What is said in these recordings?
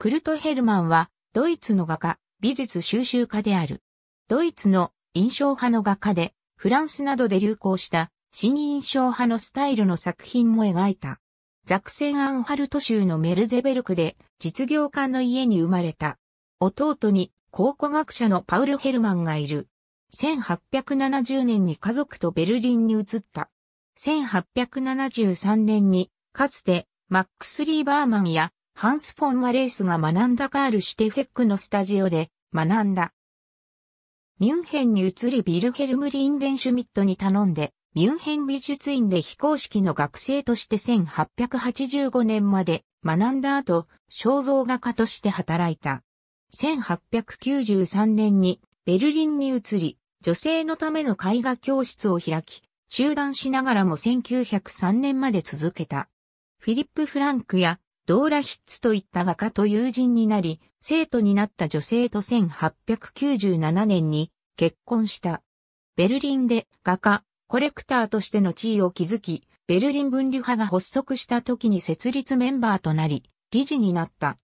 クルト・ヘルマンは、ドイツの画家、美術収集家である。ドイツの印象派の画家で、フランスなどで流行した新印象派のスタイルの作品も描いた。ザクセン・アンハルト州のメルゼベルクで実業家の家に生まれた。弟に考古学者のパウル・ヘルマンがいる。1870年に家族とベルリンに移った。1873年にかつてマックス・リーバーマンやハンス・フォン・マレースが学んだカール・シュテフェックのスタジオで学んだ。ミュンヘンに移りビルヘルム・リンデンシュミットに頼んで、ミュンヘン美術院で非公式の学生として1885年まで学んだ後、肖像画家として働いた。1893年にベルリンに移り、女性のための絵画教室を開き、中断しながらも1903年まで続けた。フィリップ・フランクやドーラ・ヒッツといった画家と友人になり、生徒になった女性と1897年に結婚した。ベルリンで画家、コレクターとしての地位を築き、ベルリン分離派が発足した時に設立メンバーとなり、理事になった。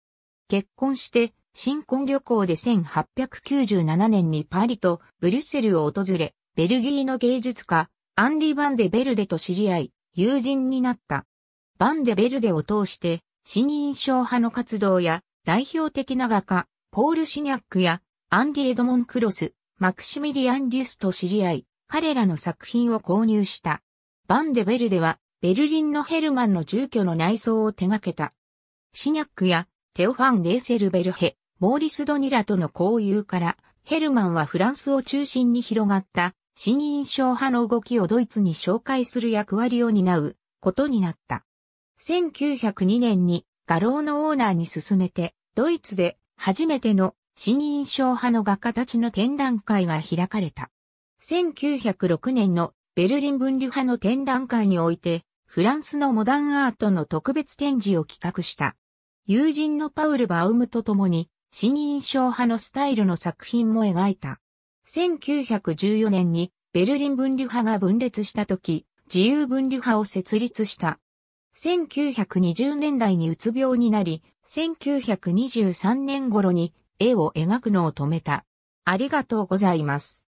結婚して、新婚旅行で1897年にパリとブリュッセルを訪れ、ベルギーの芸術家、アンリ・バンデ・ベルデと知り合い、友人になった。バンデ・ベルデを通して、新印象派の活動や、代表的な画家、ポール・シニャックや、アンディ・エドモン・クロス、マクシミリアン・デュスと知り合い、彼らの作品を購入した。バンデ・ベルデは、ベルリンのヘルマンの住居の内装を手掛けた。シニャックや、テオファン・レーセル・ベルヘ、モーリス・ドニラとの交友から、ヘルマンはフランスを中心に広がった、新印象派の動きをドイツに紹介する役割を担うことになった。1902年に画廊のオーナーに勧めて、ドイツで初めての新印象派の画家たちの展覧会が開かれた。1906年のベルリン分離派の展覧会において、フランスのモダンアートの特別展示を企画した。友人のパウル・バウムと共に、新印象派のスタイルの作品も描いた。1914年にベルリン分離派が分裂した時、自由分離派を設立した。1920年代にうつ病になり、1923年頃に絵を描くのを止めた。ありがとうございます。